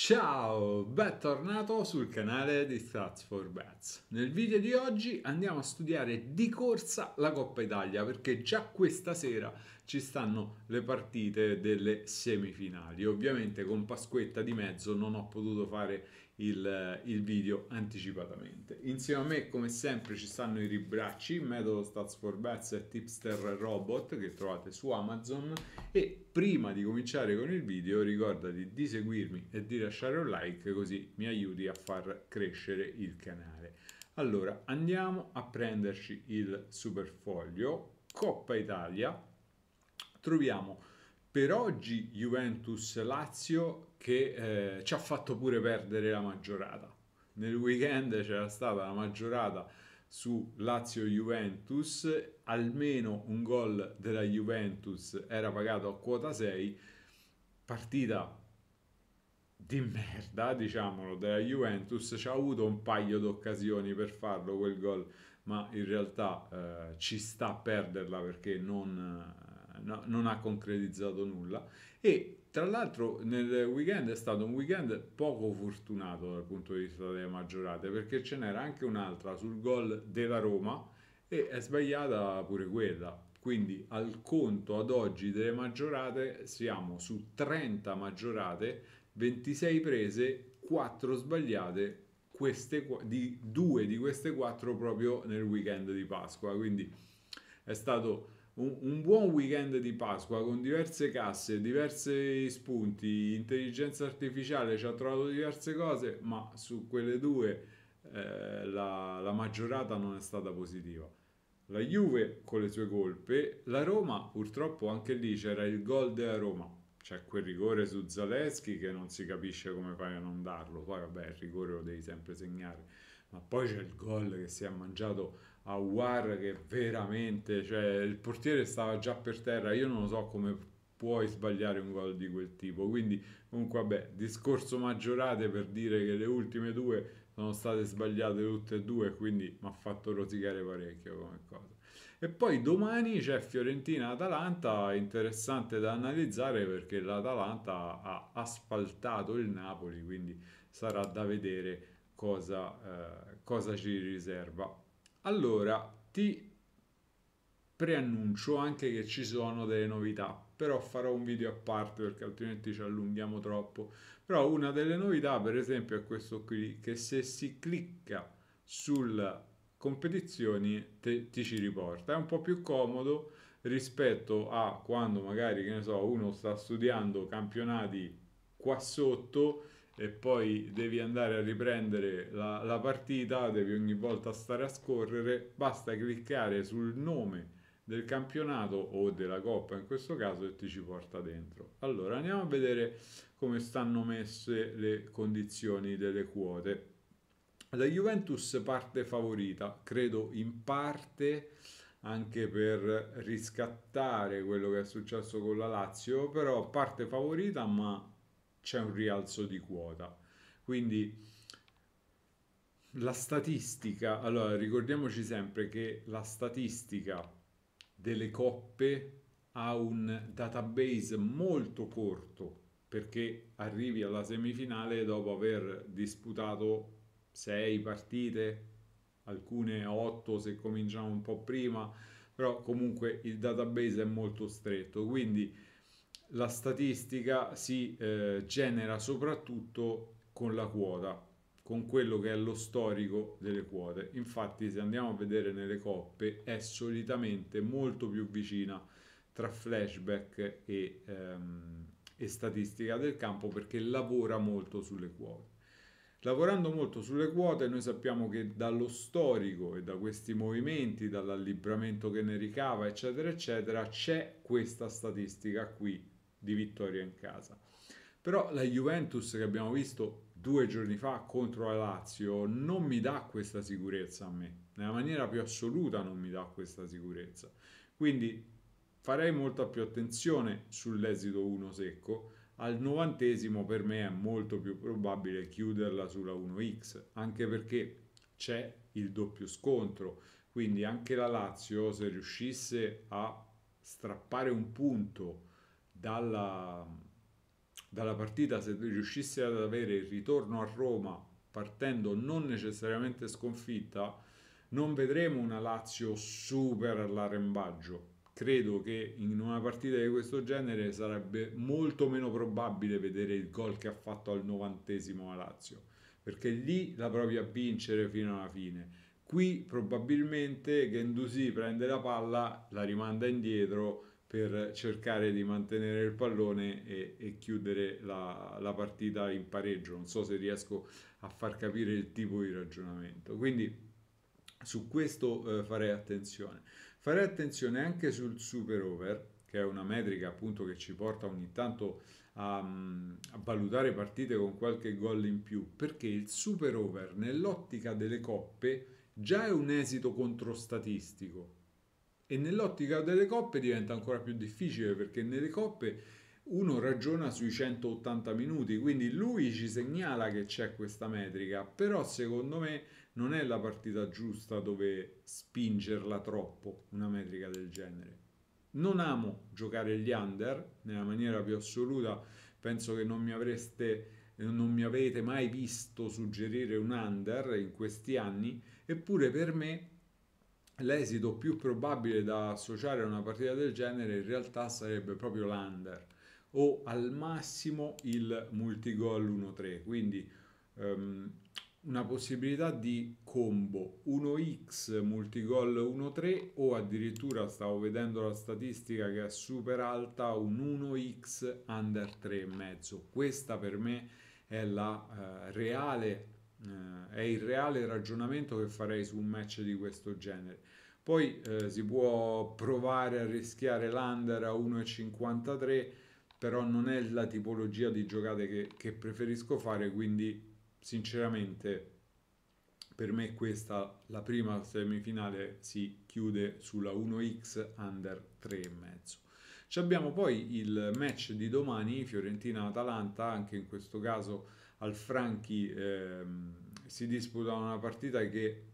Ciao, bentornato sul canale di Stats for Bats. Nel video di oggi andiamo a studiare di corsa la Coppa Italia perché già questa sera ci stanno le partite delle semifinali. Ovviamente con Pasquetta di mezzo non ho potuto fare il, il, video anticipatamente. Insieme a me, come sempre, ci stanno i ribracci, metodo Stats for Bets e Tipster Robot che trovate su Amazon. E prima di cominciare con il video, ricordati di seguirmi e di lasciare un like, così mi aiuti a far crescere il canale. Allora, andiamo a prenderci il superfoglio Coppa Italia. Troviamo per oggi Juventus Lazio che eh, ci ha fatto pure perdere la maggiorata. Nel weekend c'era stata la maggiorata su Lazio-Juventus, almeno un gol della Juventus era pagato a quota 6, partita di merda, diciamolo, della Juventus, ci ha avuto un paio d'occasioni per farlo quel gol, ma in realtà eh, ci sta a perderla perché non, eh, no, non ha concretizzato nulla e tra l'altro nel weekend è stato un weekend poco fortunato dal punto di vista delle maggiorate perché ce n'era anche un'altra sul gol della Roma e è sbagliata pure quella. Quindi al conto ad oggi delle maggiorate siamo su 30 maggiorate, 26 prese, 4 sbagliate, queste, di, due di queste 4 proprio nel weekend di Pasqua. Quindi è stato un, buon weekend di Pasqua con diverse casse, diversi spunti, intelligenza artificiale ci ha trovato diverse cose, ma su quelle due eh, la, la maggiorata non è stata positiva la Juve con le sue colpe, la Roma purtroppo anche lì c'era il gol della Roma, c'è quel rigore su Zaleschi che non si capisce come fai a non darlo, poi vabbè il rigore lo devi sempre segnare, ma poi c'è il gol che si è mangiato a War che veramente, cioè il portiere stava già per terra, io non so come puoi sbagliare un gol di quel tipo, quindi comunque vabbè, discorso maggiorate per dire che le ultime due sono state sbagliate tutte e due, quindi mi ha fatto rosicare parecchio come cosa. E poi domani c'è Fiorentina-Atalanta, interessante da analizzare perché l'Atalanta ha asfaltato il Napoli, quindi sarà da vedere cosa, eh, cosa ci riserva. Allora, ti preannuncio anche che ci sono delle novità, però farò un video a parte perché altrimenti ci allunghiamo troppo. Però una delle novità, per esempio, è questo qui, che se si clicca sul competizioni te, ti ci riporta. È un po' più comodo rispetto a quando magari, che ne so, uno sta studiando campionati qua sotto e poi devi andare a riprendere la, la partita, devi ogni volta stare a scorrere, basta cliccare sul nome del campionato o della coppa in questo caso e ti ci porta dentro. Allora andiamo a vedere come stanno messe le condizioni delle quote. La Juventus parte favorita, credo in parte anche per riscattare quello che è successo con la Lazio, però parte favorita ma c'è un rialzo di quota. Quindi la statistica, allora ricordiamoci sempre che la statistica delle coppe ha un database molto corto perché arrivi alla semifinale dopo aver disputato sei partite, alcune otto se cominciamo un po' prima, però comunque il database è molto stretto, quindi la statistica si eh, genera soprattutto con la quota, con quello che è lo storico delle quote. Infatti se andiamo a vedere nelle coppe è solitamente molto più vicina tra flashback e, ehm, e statistica del campo perché lavora molto sulle quote. Lavorando molto sulle quote noi sappiamo che dallo storico e da questi movimenti, dall'allibramento che ne ricava, eccetera, eccetera, c'è questa statistica qui di vittoria in casa. Però la Juventus che abbiamo visto due giorni fa contro la Lazio non mi dà questa sicurezza a me, nella maniera più assoluta non mi dà questa sicurezza. Quindi farei molta più attenzione sull'esito 1 secco al novantesimo per me è molto più probabile chiuderla sulla 1x, anche perché c'è il doppio scontro, quindi anche la Lazio se riuscisse a strappare un punto dalla, dalla partita, se riuscisse ad avere il ritorno a Roma partendo non necessariamente sconfitta, non vedremo una Lazio super all'arrembaggio credo che in una partita di questo genere sarebbe molto meno probabile vedere il gol che ha fatto al novantesimo a Lazio, perché lì la provi a vincere fino alla fine. Qui probabilmente Gendusi prende la palla, la rimanda indietro per cercare di mantenere il pallone e, e chiudere la, la, partita in pareggio. Non so se riesco a far capire il tipo di ragionamento. Quindi su questo eh, farei attenzione. Fare attenzione anche sul super over, che è una metrica appunto che ci porta ogni tanto a, mm, a valutare partite con qualche gol in più, perché il super over nell'ottica delle coppe già è un esito controstatistico e nell'ottica delle coppe diventa ancora più difficile perché nelle coppe uno ragiona sui 180 minuti, quindi lui ci segnala che c'è questa metrica, però secondo me non è la partita giusta dove spingerla troppo, una metrica del genere. Non amo giocare gli under nella maniera più assoluta, penso che non mi avreste non mi avete mai visto suggerire un under in questi anni, eppure per me l'esito più probabile da associare a una partita del genere in realtà sarebbe proprio l'under o al massimo il multigol 1-3, quindi um, una possibilità di combo 1x multigol 1-3 o addirittura stavo vedendo la statistica che è super alta un 1x under 3,5. Questa per me è, la, uh, reale, uh, è il reale ragionamento che farei su un match di questo genere. Poi uh, si può provare a rischiare l'under a 1,53 però non è la tipologia di giocate che, che preferisco fare, quindi sinceramente per me questa, la prima semifinale, si chiude sulla 1x under 3,5. Ci abbiamo poi il match di domani, Fiorentina-Atalanta, anche in questo caso al Franchi ehm, si disputa una partita che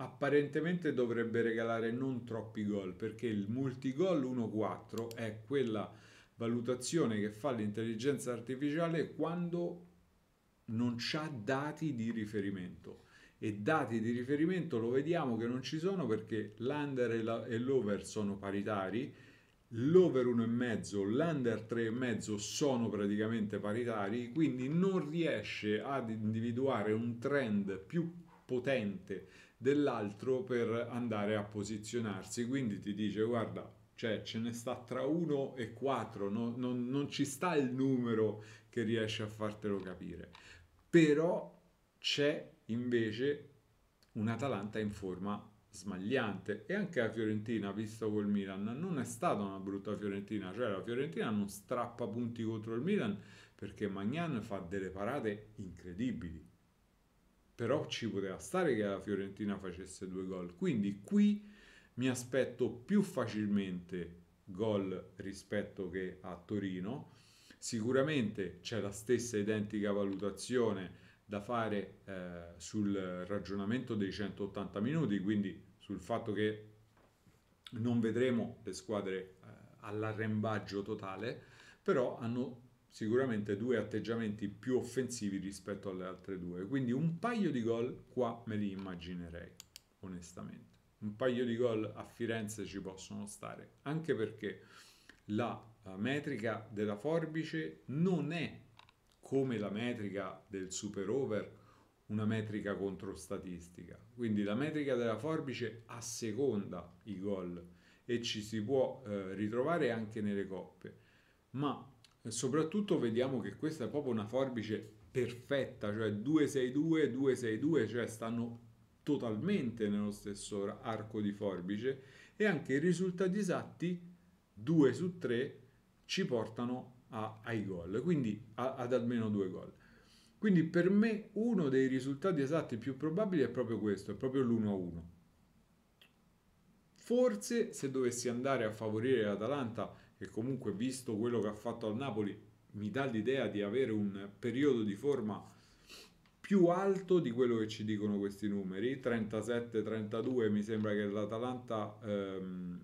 apparentemente dovrebbe regalare non troppi gol perché il multigol 1-4 è quella valutazione che fa l'intelligenza artificiale quando non ha dati di riferimento e dati di riferimento lo vediamo che non ci sono perché l'under e l'over sono paritari l'over 1,5 l'under 3,5 sono praticamente paritari quindi non riesce ad individuare un trend più potente dell'altro per andare a posizionarsi. Quindi ti dice guarda, cioè ce ne sta tra 1 e 4, no, non, non ci sta il numero che riesce a fartelo capire. Però c'è invece un Atalanta in forma smagliante e anche la Fiorentina visto col Milan non è stata una brutta Fiorentina cioè la Fiorentina non strappa punti contro il Milan perché Magnan fa delle parate incredibili però ci poteva stare che la Fiorentina facesse due gol. Quindi qui mi aspetto più facilmente gol rispetto che a Torino. Sicuramente c'è la stessa identica valutazione da fare eh, sul ragionamento dei 180 minuti, quindi sul fatto che non vedremo le squadre eh, all'arrembaggio totale, però hanno sicuramente due atteggiamenti più offensivi rispetto alle altre due. Quindi un paio di gol qua me li immaginerei, onestamente. Un paio di gol a Firenze ci possono stare, anche perché la metrica della forbice non è come la metrica del super over una metrica contro statistica. Quindi la metrica della forbice asseconda i gol e ci si può eh, ritrovare anche nelle coppe. Ma soprattutto vediamo che questa è proprio una forbice perfetta, cioè 262, 262, cioè stanno totalmente nello stesso arco di forbice e anche i risultati esatti 2 su 3 ci portano a, ai gol, quindi a, ad almeno due gol. Quindi per me uno dei risultati esatti più probabili è proprio questo, è proprio l'1-1. Forse se dovessi andare a favorire l'Atalanta e comunque visto quello che ha fatto al Napoli mi dà l'idea di avere un periodo di forma più alto di quello che ci dicono questi numeri 37-32 mi sembra che l'Atalanta ehm,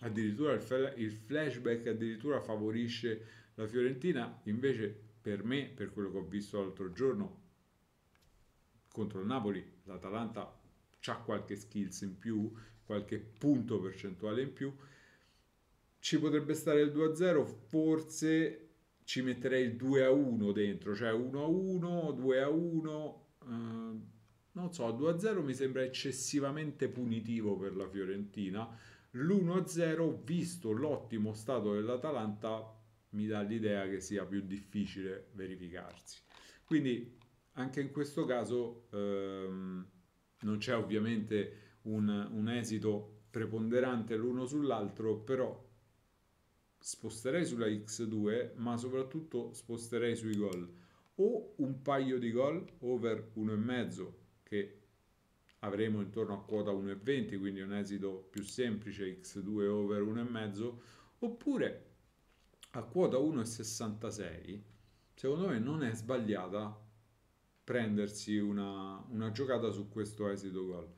addirittura il, fel- il flashback addirittura favorisce la Fiorentina invece per me per quello che ho visto l'altro giorno contro il Napoli l'Atalanta ha qualche skills in più qualche punto percentuale in più ci potrebbe stare il 2-0, forse ci metterei il 2-1 dentro, cioè 1-1, 2-1, eh, non so, 2-0 mi sembra eccessivamente punitivo per la Fiorentina. L'1-0, visto l'ottimo stato dell'Atalanta, mi dà l'idea che sia più difficile verificarsi. Quindi anche in questo caso ehm, non c'è ovviamente un, un esito preponderante l'uno sull'altro, però sposterei sulla X2, ma soprattutto sposterei sui gol. O un paio di gol over 1,5 che avremo intorno a quota 1,20, quindi un esito più semplice X2 over 1,5, oppure a quota 1,66, secondo me non è sbagliata prendersi una, una giocata su questo esito gol.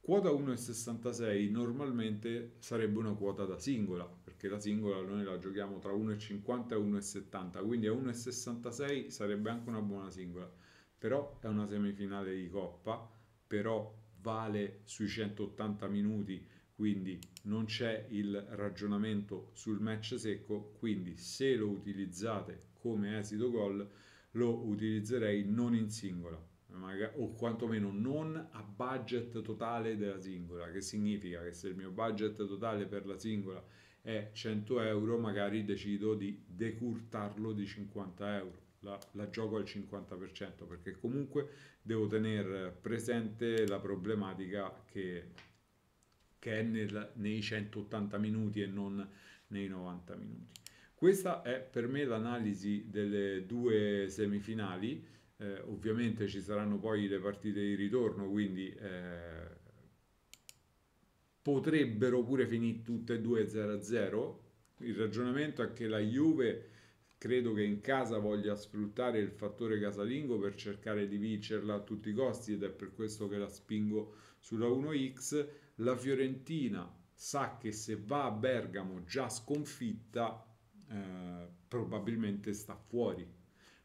Quota 1,66 normalmente sarebbe una quota da singola, perché la singola noi la giochiamo tra 1,50 e 1,70, quindi a 1,66 sarebbe anche una buona singola, però è una semifinale di coppa, però vale sui 180 minuti, quindi non c'è il ragionamento sul match secco, quindi se lo utilizzate come esito gol lo utilizzerei non in singola o quantomeno non a budget totale della singola, che significa che se il mio budget totale per la singola è 100 euro, magari decido di decurtarlo di 50 euro. La, la gioco al 50% perché comunque devo tenere presente la problematica che, che è nel, nei 180 minuti e non nei 90 minuti. Questa è per me l'analisi delle due semifinali. Eh, ovviamente ci saranno poi le partite di ritorno, quindi eh, potrebbero pure finire tutte e due 0-0. Il ragionamento è che la Juve credo che in casa voglia sfruttare il fattore casalingo per cercare di vincerla a tutti i costi ed è per questo che la spingo sulla 1x. La Fiorentina sa che se va a Bergamo già sconfitta eh, probabilmente sta fuori.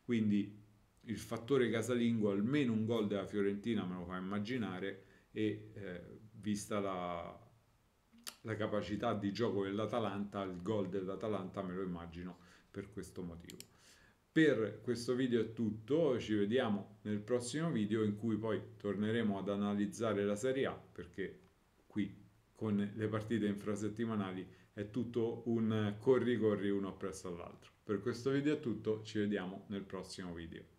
Quindi il fattore casalingo, almeno un gol della Fiorentina me lo fa immaginare e eh, vista la, la capacità di gioco dell'Atalanta, il gol dell'Atalanta me lo immagino per questo motivo. Per questo video è tutto, ci vediamo nel prossimo video in cui poi torneremo ad analizzare la Serie A perché qui con le partite infrasettimanali è tutto un corri corri uno appresso all'altro. Per questo video è tutto, ci vediamo nel prossimo video.